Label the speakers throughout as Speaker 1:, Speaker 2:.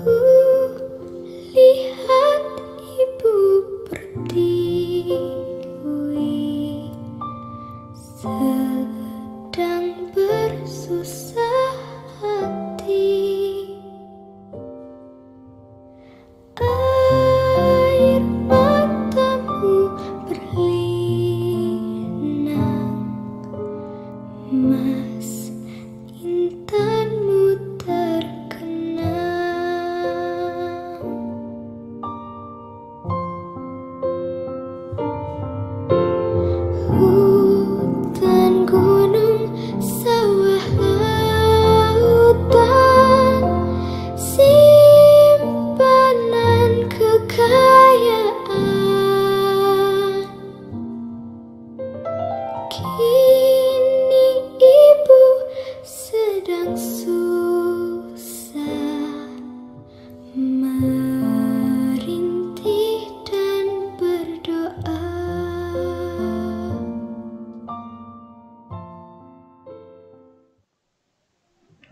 Speaker 1: Ooh.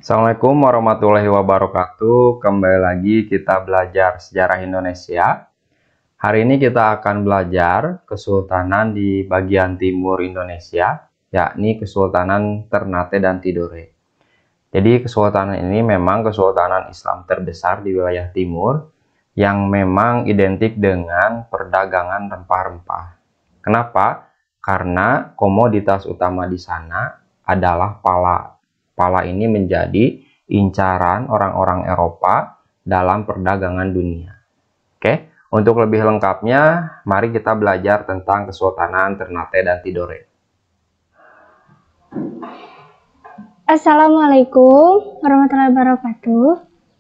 Speaker 2: Assalamualaikum warahmatullahi wabarakatuh. Kembali lagi kita belajar sejarah Indonesia. Hari ini kita akan belajar kesultanan di bagian timur Indonesia, yakni Kesultanan Ternate dan Tidore. Jadi kesultanan ini memang kesultanan Islam terbesar di wilayah timur yang memang identik dengan perdagangan rempah-rempah. Kenapa? Karena komoditas utama di sana adalah pala Pala ini menjadi incaran orang-orang Eropa dalam perdagangan dunia. Oke, untuk lebih lengkapnya, mari kita belajar tentang Kesultanan Ternate dan Tidore.
Speaker 1: Assalamualaikum warahmatullahi wabarakatuh.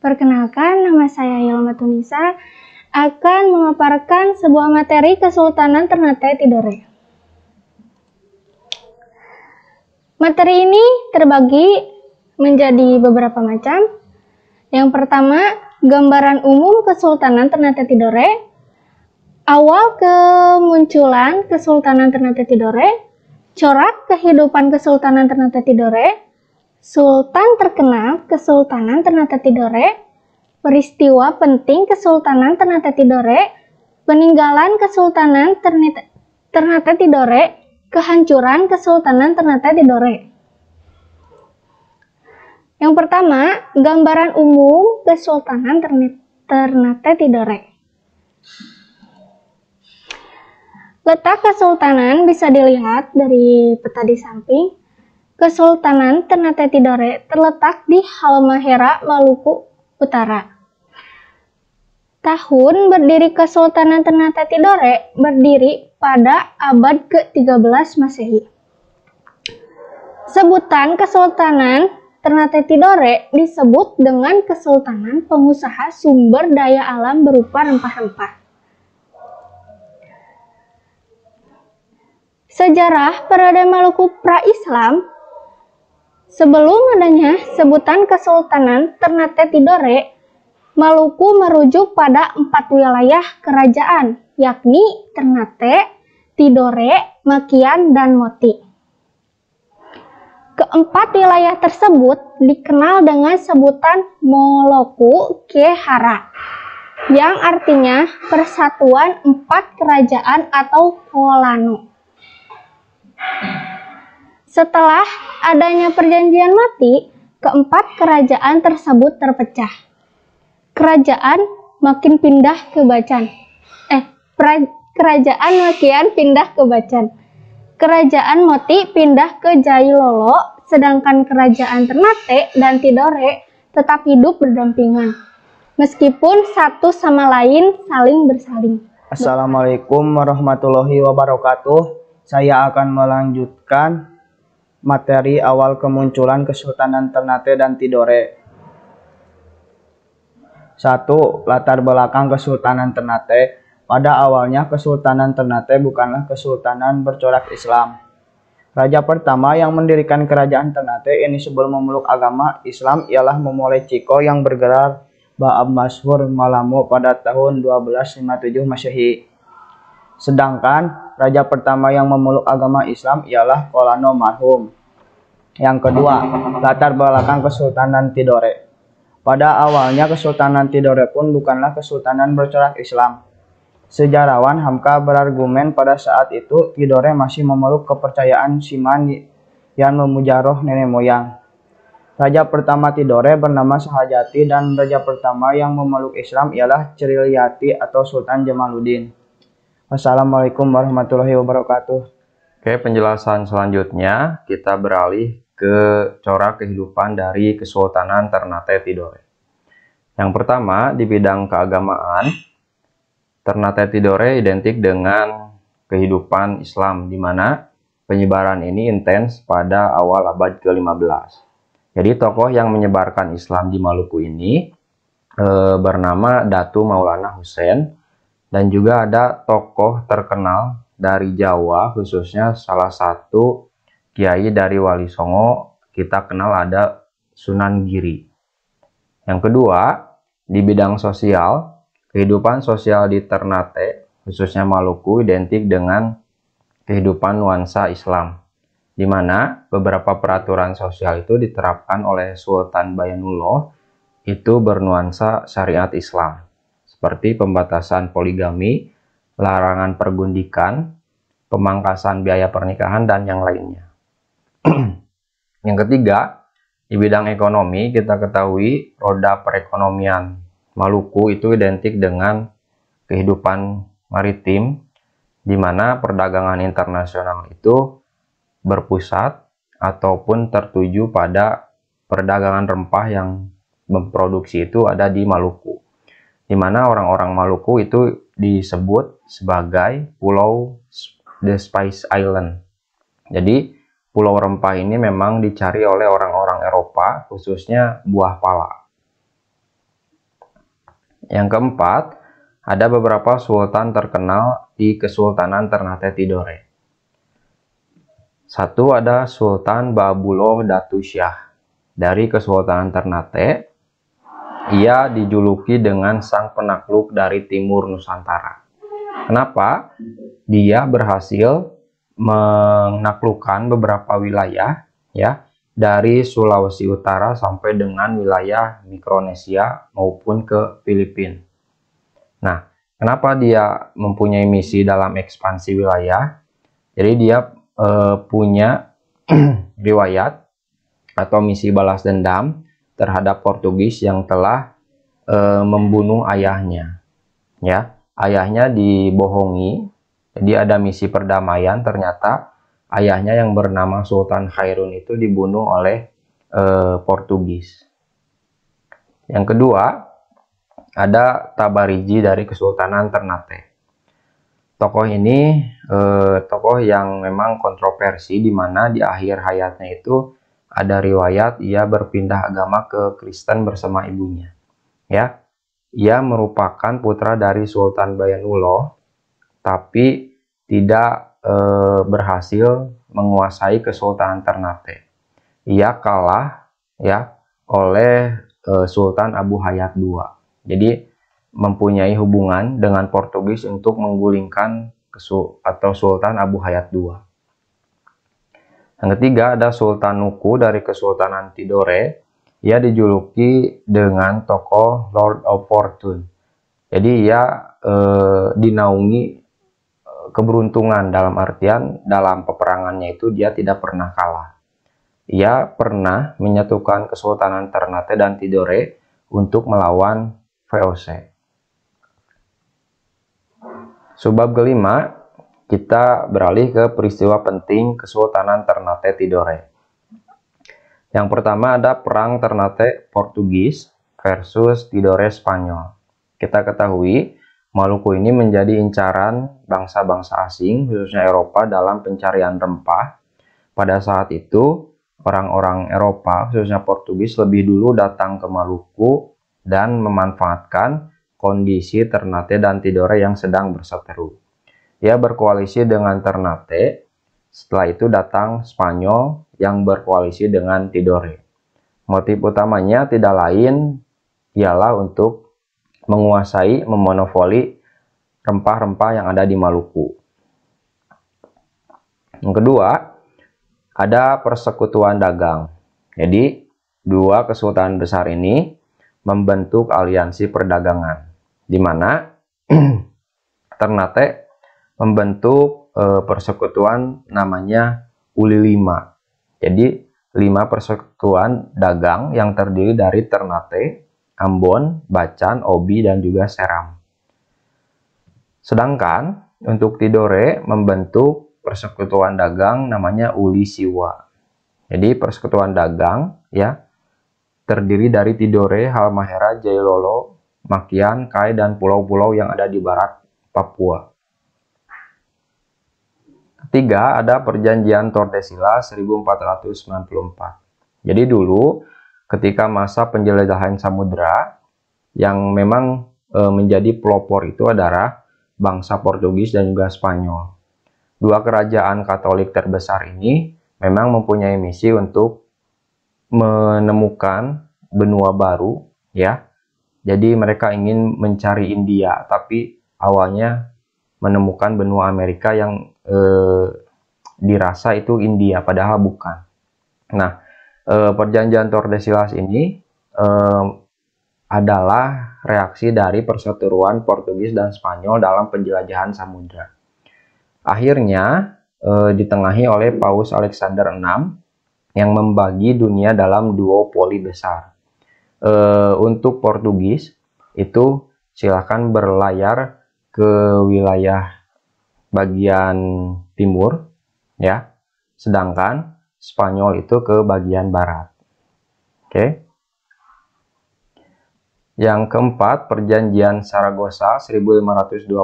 Speaker 1: Perkenalkan, nama saya Yolma Tunisa akan memaparkan sebuah materi Kesultanan Ternate Tidore. Materi ini terbagi menjadi beberapa macam. Yang pertama, gambaran umum Kesultanan Ternate Tidore. Awal kemunculan Kesultanan Ternate Tidore, corak kehidupan Kesultanan Ternate Tidore, Sultan terkenal Kesultanan Ternate Tidore, peristiwa penting Kesultanan Ternate Tidore, peninggalan Kesultanan Ternate Tidore, Kehancuran Kesultanan Ternate Tidore. Yang pertama, gambaran umum Kesultanan Ternate Tidore. Letak kesultanan bisa dilihat dari peta di samping. Kesultanan Ternate Tidore terletak di Halmahera, Maluku Utara. Tahun berdiri Kesultanan Ternate Tidore berdiri pada abad ke-13 Masehi. Sebutan Kesultanan Ternate Tidore disebut dengan Kesultanan Pengusaha Sumber Daya Alam berupa rempah-rempah. Sejarah periode Maluku pra-Islam Sebelum adanya sebutan Kesultanan Ternate Tidore, Maluku merujuk pada empat wilayah kerajaan, yakni Ternate, Tidore, Makian, dan Moti. Keempat wilayah tersebut dikenal dengan sebutan Moloku Kehara, yang artinya persatuan empat kerajaan atau Polano. Setelah adanya perjanjian mati, keempat kerajaan tersebut terpecah kerajaan makin pindah ke Bacan. Eh, kerajaan Makian pindah ke Bacan. Kerajaan Moti pindah ke Jailolo, sedangkan kerajaan Ternate dan Tidore tetap hidup berdampingan. Meskipun satu sama lain saling bersaling.
Speaker 3: Assalamualaikum warahmatullahi wabarakatuh. Saya akan melanjutkan materi awal kemunculan Kesultanan Ternate dan Tidore. Satu, latar belakang Kesultanan Ternate. Pada awalnya Kesultanan Ternate bukanlah kesultanan bercorak Islam. Raja pertama yang mendirikan kerajaan Ternate ini sebelum memeluk agama Islam ialah Momole Ciko yang bergerak Ba'ab Masfur Malamu pada tahun 1257 Masehi. Sedangkan raja pertama yang memeluk agama Islam ialah Kolano Marhum. Yang kedua, latar belakang Kesultanan Tidore. Pada awalnya Kesultanan Tidore pun bukanlah kesultanan bercorak Islam. Sejarawan Hamka berargumen pada saat itu Tidore masih memeluk kepercayaan Siman yang memuja roh nenek moyang. Raja pertama Tidore bernama Sahajati dan raja pertama yang memeluk Islam ialah Ceriliyati atau Sultan Jamaluddin. Wassalamualaikum warahmatullahi wabarakatuh.
Speaker 2: Oke, penjelasan selanjutnya kita beralih ke corak kehidupan dari Kesultanan Ternate Tidore. Yang pertama, di bidang keagamaan, Ternate Tidore identik dengan kehidupan Islam, di mana penyebaran ini intens pada awal abad ke-15. Jadi tokoh yang menyebarkan Islam di Maluku ini e, bernama Datu Maulana Hussein dan juga ada tokoh terkenal dari Jawa khususnya salah satu kiai dari Wali Songo kita kenal ada Sunan Giri. Yang kedua, di bidang sosial, kehidupan sosial di Ternate, khususnya Maluku, identik dengan kehidupan nuansa Islam, di mana beberapa peraturan sosial itu diterapkan oleh Sultan Bayanullah itu bernuansa syariat Islam, seperti pembatasan poligami, larangan pergundikan, pemangkasan biaya pernikahan, dan yang lainnya yang ketiga, di bidang ekonomi kita ketahui roda perekonomian Maluku itu identik dengan kehidupan maritim di mana perdagangan internasional itu berpusat ataupun tertuju pada perdagangan rempah yang memproduksi itu ada di Maluku. Di mana orang-orang Maluku itu disebut sebagai Pulau The Spice Island. Jadi, pulau rempah ini memang dicari oleh orang-orang Eropa, khususnya buah pala. Yang keempat, ada beberapa sultan terkenal di Kesultanan Ternate Tidore. Satu ada Sultan Babulo Datusyah dari Kesultanan Ternate. Ia dijuluki dengan sang penakluk dari timur Nusantara. Kenapa? Dia berhasil menaklukkan beberapa wilayah ya dari Sulawesi Utara sampai dengan wilayah Mikronesia maupun ke Filipina. Nah, kenapa dia mempunyai misi dalam ekspansi wilayah? Jadi dia eh, punya riwayat atau misi balas dendam terhadap Portugis yang telah eh, membunuh ayahnya. Ya, ayahnya dibohongi jadi ada misi perdamaian ternyata ayahnya yang bernama Sultan Khairun itu dibunuh oleh e, Portugis. Yang kedua, ada Tabariji dari Kesultanan Ternate. Tokoh ini e, tokoh yang memang kontroversi di mana di akhir hayatnya itu ada riwayat ia berpindah agama ke Kristen bersama ibunya. Ya, ia merupakan putra dari Sultan Bayanullah tapi tidak e, berhasil menguasai Kesultanan Ternate. Ia kalah ya oleh e, Sultan Abu Hayat II. Jadi mempunyai hubungan dengan Portugis untuk menggulingkan kesul atau Sultan Abu Hayat II. Yang ketiga ada Sultan Nuku dari Kesultanan Tidore. Ia dijuluki dengan tokoh Lord of Fortune. Jadi ia e, dinaungi keberuntungan dalam artian dalam peperangannya itu dia tidak pernah kalah. Ia pernah menyatukan Kesultanan Ternate dan Tidore untuk melawan VOC. Sebab kelima, kita beralih ke peristiwa penting Kesultanan Ternate Tidore. Yang pertama ada Perang Ternate Portugis versus Tidore Spanyol. Kita ketahui Maluku ini menjadi incaran bangsa-bangsa asing, khususnya Eropa, dalam pencarian rempah. Pada saat itu, orang-orang Eropa, khususnya Portugis, lebih dulu datang ke Maluku dan memanfaatkan kondisi Ternate dan Tidore yang sedang berseteru. Ia berkoalisi dengan Ternate, setelah itu datang Spanyol yang berkoalisi dengan Tidore. Motif utamanya tidak lain ialah untuk menguasai memonopoli rempah-rempah yang ada di Maluku. Yang kedua, ada persekutuan dagang. Jadi, dua kesultanan besar ini membentuk aliansi perdagangan, di mana Ternate membentuk e, persekutuan namanya Uli Lima. Jadi, lima persekutuan dagang yang terdiri dari Ternate, Ambon, Bacan, Obi, dan juga Seram. Sedangkan untuk Tidore membentuk persekutuan dagang namanya Uli Siwa. Jadi persekutuan dagang ya terdiri dari Tidore, Halmahera, Jailolo, Makian, Kai, dan pulau-pulau yang ada di barat Papua. Ketiga, ada perjanjian Tordesila 1494. Jadi dulu ketika masa penjelajahan samudera yang memang e, menjadi pelopor itu adalah bangsa Portugis dan juga Spanyol. Dua kerajaan Katolik terbesar ini memang mempunyai misi untuk menemukan benua baru, ya. Jadi mereka ingin mencari India, tapi awalnya menemukan benua Amerika yang e, dirasa itu India, padahal bukan. Nah, Eh, perjanjian perjanjian Tordesillas ini eh, adalah reaksi dari perseteruan Portugis dan Spanyol dalam penjelajahan samudra. Akhirnya eh, ditengahi oleh Paus Alexander VI yang membagi dunia dalam duopoli besar. Eh, untuk Portugis itu silakan berlayar ke wilayah bagian timur ya. Sedangkan Spanyol itu ke bagian barat. Oke. Yang keempat, perjanjian Saragossa 1529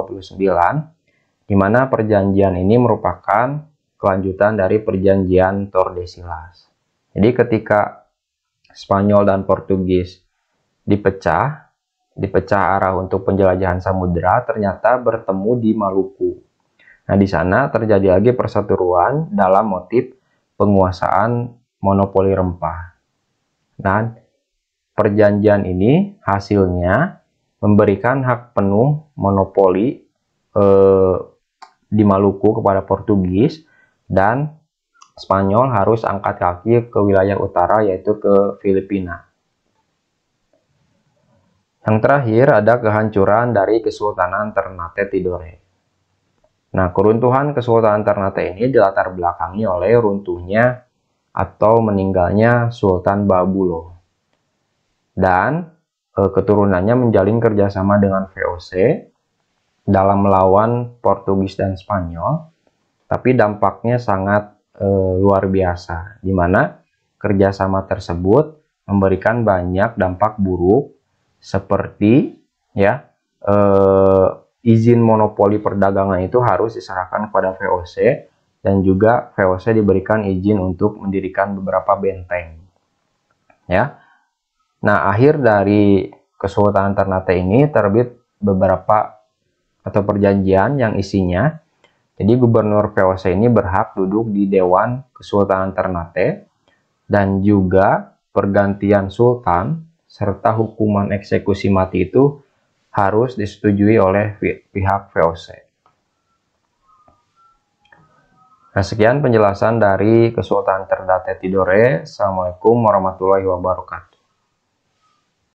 Speaker 2: di mana perjanjian ini merupakan kelanjutan dari perjanjian Tordesillas. Jadi ketika Spanyol dan Portugis dipecah, dipecah arah untuk penjelajahan samudera ternyata bertemu di Maluku. Nah, di sana terjadi lagi perseteruan dalam motif penguasaan monopoli rempah. Nah, perjanjian ini hasilnya memberikan hak penuh monopoli eh, di Maluku kepada Portugis dan Spanyol harus angkat kaki ke wilayah utara yaitu ke Filipina. Yang terakhir ada kehancuran dari Kesultanan Ternate Tidore. Nah, keruntuhan Kesultanan Ternate ini dilatar belakangi oleh runtuhnya atau meninggalnya Sultan Babulo. Dan e, keturunannya menjalin kerjasama dengan VOC dalam melawan Portugis dan Spanyol, tapi dampaknya sangat e, luar biasa, di mana kerjasama tersebut memberikan banyak dampak buruk seperti ya e, izin monopoli perdagangan itu harus diserahkan kepada VOC dan juga VOC diberikan izin untuk mendirikan beberapa benteng. Ya. Nah, akhir dari Kesultanan Ternate ini terbit beberapa atau perjanjian yang isinya jadi gubernur VOC ini berhak duduk di Dewan Kesultanan Ternate dan juga pergantian sultan serta hukuman eksekusi mati itu harus disetujui oleh pihak VOC. Nah, sekian penjelasan dari Kesultanan Terdate Tidore. Assalamualaikum warahmatullahi wabarakatuh.